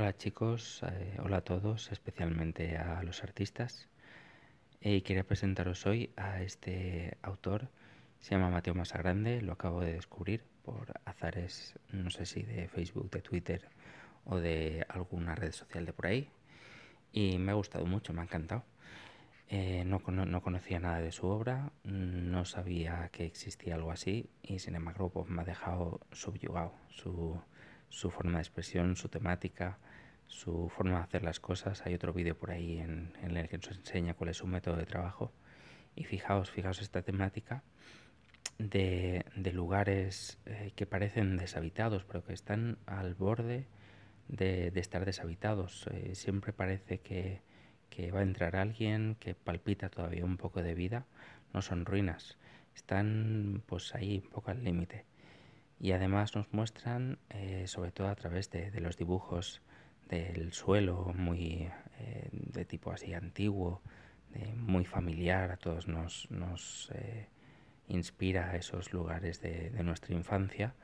Hola chicos, eh, hola a todos, especialmente a los artistas. Eh, quería presentaros hoy a este autor, se llama Mateo Grande. lo acabo de descubrir por azares, no sé si de Facebook, de Twitter o de alguna red social de por ahí. Y me ha gustado mucho, me ha encantado. Eh, no, no, conocía nada de su obra, mm, no sabía que existía algo así y Cinema embargo pues, me ha dejado subyugado su su forma de expresión, su temática, su forma de hacer las cosas. Hay otro vídeo por ahí en, el que nos enseña cuál es su método de trabajo. Y fijaos, fijaos esta temática de, lugares eh, que parecen deshabitados, pero que están al borde de, estar deshabitados. Eh, siempre parece que, que va a entrar alguien, que palpita todavía un poco de vida. No son ruinas, están pues ahí un poco al límite y además nos muestran, eh, sobre todo a través de, los dibujos del suelo, muy eh, de tipo así antiguo, muy familiar, a todos nos, eh, inspira esos lugares de, nuestra infancia,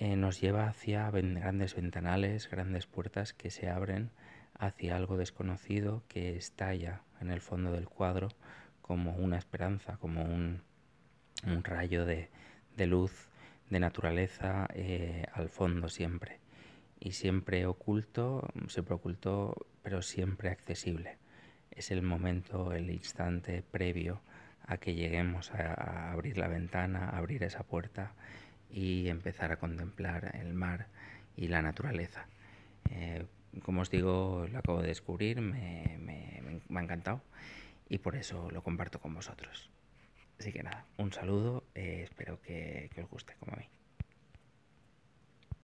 nos lleva hacia grandes ventanales, grandes puertas que se abren hacia algo desconocido que estalla en el fondo del cuadro como una esperanza, como un, rayo de, de luz de naturaleza eh, al fondo siempre. Y siempre oculto, siempre oculto, pero siempre accesible. Es el momento, el instante previo a que lleguemos a, abrir la ventana, abrir esa puerta y empezar a contemplar el mar y la naturaleza. Eh, como os digo, lo acabo de descubrir, me, me ha encantado y por eso lo comparto con vosotros. Así que nada, un saludo, eh, espero que, que os guste como a mí.